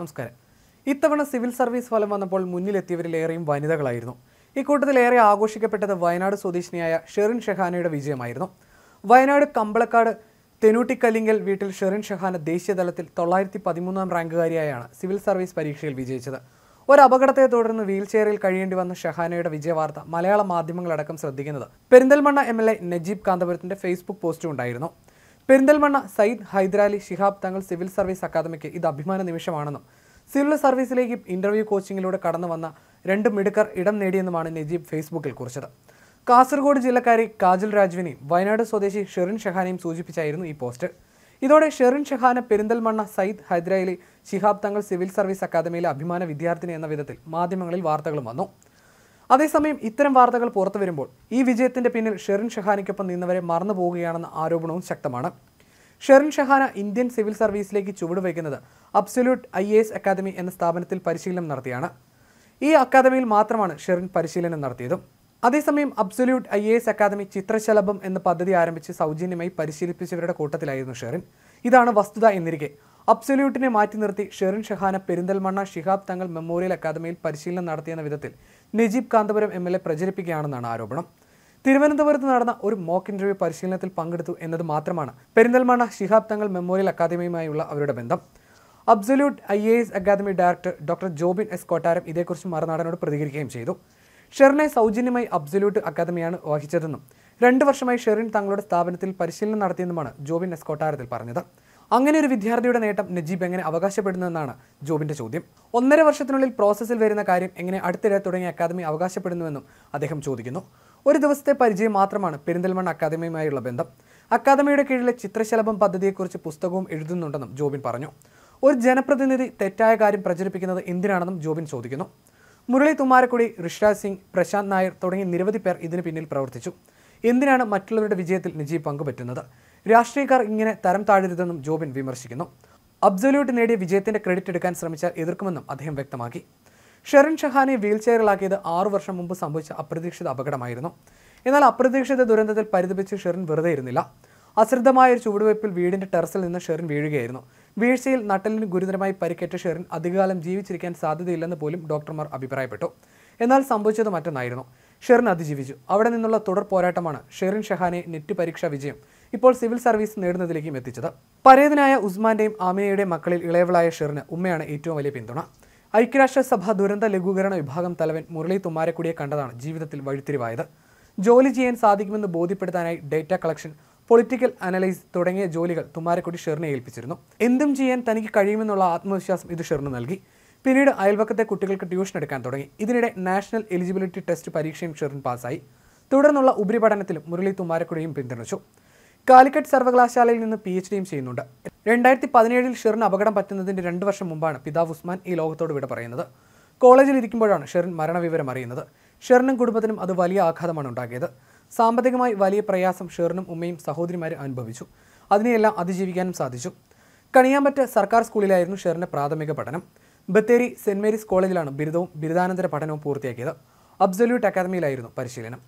നമസ്കാരം ഇത്തവണ civil service ഫലം വന്നപ്പോൾ മുന്നിലെത്തിയവരിലേറെയും വനിതകളായിരുന്നു ഏറെ ആഘോഷിക്കപ്പെട്ടത് വയനാട് സ്വദേശിനിയായ ഷെറിൻ ഷെഹാനയുടെ വിജയമായിരുന്നു വയനാട് കമ്പളക്കാട് തെനൂട്ടിക്കല്ലിങ്കൽ വീട്ടിൽ ഷെറിൻ ഷെഹാന ദേശീയതലത്തിൽ തൊള്ളായിരത്തി പതിമൂന്നാം റാങ്കുകാരിയായാണ് സിവിൽ സർവീസ് പരീക്ഷയിൽ വിജയിച്ചത് ഒരു അപകടത്തെ തുടർന്ന് വീൽചെയറിൽ കഴിയേണ്ടി വന്ന ഷഹാനയുടെ വിജയവാർത്ത മലയാള മാധ്യമങ്ങളടക്കം ശ്രദ്ധിക്കുന്നത് Perinthalmanna M L A Najeeb കാന്തപുരത്തിന്റെ ഫേസ്ബുക്ക് പോസ്റ്റും ഉണ്ടായിരുന്നു പെരിന്തൽമണ്ണ സയ്യിദ് ഹൈദരാലി ഷിഹാബ് തങ്ങൾ സിവിൽ സർവീസ് അക്കാദമിക്ക് ഇത് അഭിമാന നിമിഷമാണെന്നും സിവിൽ സർവീസിലേക്ക് ഇന്റർവ്യൂ കോച്ചിങ്ങിലൂടെ കടന്നു വന്ന രണ്ട് മിടുക്കർ ഇടം നേടിയെന്നുമാണ് നജീബ് ഫേസ്ബുക്കിൽ കുറിച്ചത് കാസർഗോഡ് ജില്ലക്കാരി കാജൽ രാജുവിനെയും വയനാട് സ്വദേശി ഷെറിൻ ഷെഹാനെയും സൂചിപ്പിച്ചായിരുന്നു ഈ പോസ്റ്റ് ഇതോടെ ഷെറിൻ ഷഹാന പെരിന്തൽമണ്ണ സയ്യിദ് ഹൈദരാലി ശിഹാബ് തങ്ങൾ സിവിൽ സർവീസ് അക്കാദമിയിലെ അഭിമാന വിദ്യാർത്ഥിനി എന്ന വിധത്തിൽ മാധ്യമങ്ങളിൽ വാർത്തകളും വന്നു അതേസമയം ഇത്തരം വാർത്തകൾ പുറത്തു വരുമ്പോൾ ഈ വിജയത്തിന്റെ പിന്നിൽ ഷെറിൻ ഷഹാനയ്ക്കൊപ്പം നിന്നവരെ മറന്നു പോവുകയാണെന്ന ആരോപണവും ശക്തമാണ് ഷെറിൻ ഷഹാന ഇന്ത്യൻ സിവിൽ സർവീസിലേക്ക് ചുവടുവയ്ക്കുന്നത് absolute I A S academy എന്ന സ്ഥാപനത്തിൽ പരിശീലനം നടത്തിയാണ് ഈ അക്കാദമിയിൽ മാത്രമാണ് ഷെറിൻ പരിശീലനം നടത്തിയതും അതേസമയം absolute I A S academy ചിത്രശലഭം എന്ന പദ്ധതി ആരംഭിച്ച് സൗജന്യമായി പരിശീലിപ്പിച്ചവരുടെ കൂട്ടത്തിലായിരുന്നു ഷെറിൻ ഇതാണ് വസ്തുത എന്നിരിക്കെ അബ്സല്യൂട്ടിനെ മാറ്റി നിർത്തി ഷെറിൻ ഷഹാന പെരിന്തൽമണ്ണ ഷിഹാബ് തങ്ങൾ മെമ്മോറിയൽ അക്കാദമിയിൽ പരിശീലനം നടത്തിയെന്ന വിധത്തിൽ Najeeb Kanthapuram M L A പ്രചരിപ്പിക്കുകയാണെന്നാണ് ആരോപണം തിരുവനന്തപുരത്ത് നടന്ന ഒരു മോക്ക് ഇന്റർവ്യൂ പരിശീലനത്തിൽ പങ്കെടുത്തു എന്നത് മാത്രമാണ് പെരിന്തൽമണ്ണ ഷിഹാബ് തങ്ങൾ മെമ്മോറിയൽ അക്കാദമിയുമായുള്ള അവരുടെ ബന്ധം absolute I A S academy director doctor Jobin S Kottaram ഇതേക്കുറിച്ച് മറുനാടനോട് പ്രതികരിക്കുകയും ചെയ്തു ഷെറിനെ സൗജന്യമായി അബ്സല്യൂട്ട് അക്കാദമിയാണ് വഹിച്ചതെന്നും രണ്ട് വർഷമായി ഷെറിൻ തങ്ങളുടെ സ്ഥാപനത്തിൽ പരിശീലനം നടത്തിയെന്നുമാണ് ജോബിൻ എസ് കൊട്ടാരത്തിൽ പറഞ്ഞത് അങ്ങനെ ഒരു വിദ്യാർത്ഥിയുടെ നേട്ടം നജീബ് എങ്ങനെ അവകാശപ്പെടുന്നതെന്നാണ് ജോബിന്റെ ചോദ്യം ഒന്നര വർഷത്തിനുള്ളിൽ പ്രോസസ്സിൽ വരുന്ന കാര്യം എങ്ങനെ അടുത്തിടെ തുടങ്ങിയ അക്കാദമി അവകാശപ്പെടുന്നുവെന്നും അദ്ദേഹം ചോദിക്കുന്നു ഒരു ദിവസത്തെ പരിചയം മാത്രമാണ് പെരിന്തൽമണ്ണ അക്കാദമിയുമായുള്ള ബന്ധം അക്കാദമിയുടെ കീഴിലെ ചിത്രശലഭം പദ്ധതിയെക്കുറിച്ച് പുസ്തകവും എഴുതുന്നുണ്ടെന്നും ജോബിൻ പറഞ്ഞു ഒരു ജനപ്രതിനിധി തെറ്റായ കാര്യം പ്രചരിപ്പിക്കുന്നത് എന്തിനാണെന്നും ജോബിൻ ചോദിക്കുന്നു മുരളി തുമാരക്കുടി ഋഷിരാജ് സിംഗ് പ്രശാന്ത് നായർ തുടങ്ങി നിരവധി പേർ ഇതിന് പിന്നിൽ പ്രവർത്തിച്ചു എന്തിനാണ് മറ്റുള്ളവരുടെ വിജയത്തിൽ നിജി പങ്കുപറ്റുന്നത് രാഷ്ട്രീയക്കാർ ഇങ്ങനെ തരം താഴരുതെന്നും ജോബിൻ വിമർശിക്കുന്നു അബ്സല്യൂട്ട് നേടിയ വിജയത്തിന്റെ ക്രെഡിറ്റ് എടുക്കാൻ ശ്രമിച്ചാൽ എതിർക്കുമെന്നും അദ്ദേഹം വ്യക്തമാക്കി ഷെറിൻ ഷഹാനെ വീൽചെയറിലാക്കിയത് ആറു വർഷം മുമ്പ് സംഭവിച്ച അപ്രതീക്ഷിത അപകടമായിരുന്നു എന്നാൽ അപ്രതീക്ഷിത ദുരന്തത്തിൽ പരിതപിച്ച് ഷെറിൻ വെറുതെ ഇരുന്നില്ല അശ്രദ്ധമായ ഒരു ചുവടുവയ്പിൽ വീടിന്റെ ടെറസിൽ നിന്ന് ഷെറിൻ വീഴുകയായിരുന്നു വീഴ്ചയിൽ നട്ടലിന് ഗുരുതരമായി പരിക്കേറ്റ ഷെറിൻ അധികകാലം ജീവിച്ചിരിക്കാൻ സാധ്യതയില്ലെന്ന് പോലും ഡോക്ടർമാർ അഭിപ്രായപ്പെട്ടു എന്നാൽ സംഭവിച്ചത് മറ്റൊന്നായിരുന്നു ഷെറിൻ അതിജീവിച്ചു അവിടെ നിന്നുള്ള തുടർ പോരാട്ടമാണ് ഷെറിൻ ഷഹാനെ നെറ്റ് പരീക്ഷാ വിജയം ഇപ്പോൾ സിവിൽ സർവീസ് നേടുന്നതിലേക്കും എത്തിച്ചത് പരേതനായ ഉസ്മാന്റെയും ആമിനയുടെയും മക്കളിൽ ഇളയവളായ ഷെറിന് ഉമ്മയാണ് ഏറ്റവും വലിയ പിന്തുണ ഐക്യരാഷ്ട്രസഭ ദുരന്ത ലഘൂകരണ വിഭാഗം തലവൻ മുരളി തുമ്മാരക്കുടിയെ കണ്ടതാണ് ജീവിതത്തിൽ വഴിത്തിരിവായത് ജോലി ചെയ്യാൻ സാധിക്കുമെന്ന് ബോധ്യപ്പെടുത്താനായി ഡേറ്റ കളക്ഷൻ പൊളിറ്റിക്കൽ അനലൈസ് തുടങ്ങിയ ജോലികൾ തുമ്മാരക്കുടി ഷെറിനെ ഏൽപ്പിച്ചിരുന്നു എന്തും ചെയ്യാൻ തനിക്ക് കഴിയുമെന്നുള്ള ആത്മവിശ്വാസം ഇത് ഷെറിന് നൽകി പിന്നീട് അയൽവക്കത്തെ കുട്ടികൾക്ക് ട്യൂഷൻ എടുക്കാൻ തുടങ്ങി ഇതിനിടെ നാഷണൽ എലിജിബിലിറ്റി ടെസ്റ്റ് പരീക്ഷയും ഷെറിൻ പാസ്സായി തുടർന്നുള്ള ഉപരിപഠനത്തിലും മുരളി തുമാരക്കുഴയും പിന്തുണച്ചു കാലിക്കറ്റ് സർവകലാശാലയിൽ നിന്ന് പി എച്ച് ഡിയും ചെയ്യുന്നുണ്ട് രണ്ടായിരത്തി പതിനേഴിൽ ഷെറിന് അപകടം പറ്റുന്നതിൻ്റെ രണ്ട് വർഷം മുമ്പാണ് പിതാവ് ഉസ്മാൻ ഈ ലോകത്തോട് വിട പറയുന്നത് കോളേജിൽ ഇരിക്കുമ്പോഴാണ് ഷെറിൻ മരണവിവരം അറിയുന്നത് ഷെറിനും കുടുംബത്തിനും അത് വലിയ ആഘാതമാണ് ഉണ്ടാക്കിയത് സാമ്പത്തികമായി വലിയ പ്രയാസം ഷെറിനും ഉമ്മയും സഹോദരിമാരും അനുഭവിച്ചു അതിനെയെല്ലാം അതിജീവിക്കാനും സാധിച്ചു കണിയാമ്പറ്റ സർക്കാർ സ്കൂളിലായിരുന്നു ഷെറിൻ്റെ പ്രാഥമിക പഠനം ബത്തേരി സെൻറ് മേരീസ് കോളേജിലാണ് ബിരുദവും ബിരുദാനന്തര പഠനവും പൂർത്തിയാക്കിയത് അബ്സല്യൂട്ട് അക്കാദമിയിലായിരുന്നു പരിശീലനം